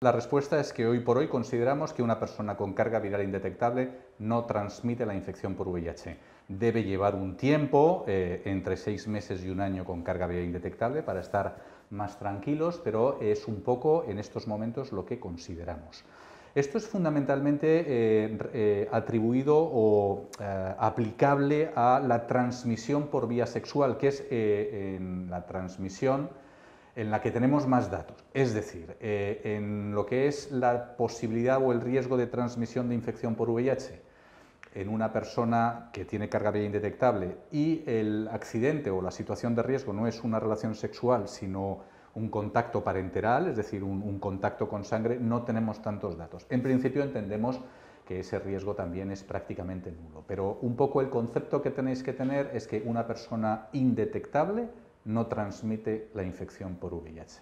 La respuesta es que hoy por hoy consideramos que una persona con carga viral indetectable no transmite la infección por VIH. Debe llevar un tiempo, eh, entre seis meses y un año con carga viral indetectable, para estar más tranquilos, pero es un poco en estos momentos lo que consideramos. Esto es fundamentalmente eh, eh, atribuido o aplicable a la transmisión por vía sexual, que es en la transmisión en la que tenemos más datos, es decir, eh, en lo que es la posibilidad o el riesgo de transmisión de infección por VIH en una persona que tiene carga viral indetectable y el accidente o la situación de riesgo no es una relación sexual, sino un contacto parenteral, es decir, un contacto con sangre, no tenemos tantos datos. En principio entendemos que ese riesgo también es prácticamente nulo, pero un poco el concepto que tenéis que tener es que una persona indetectable no transmite la infección por VIH.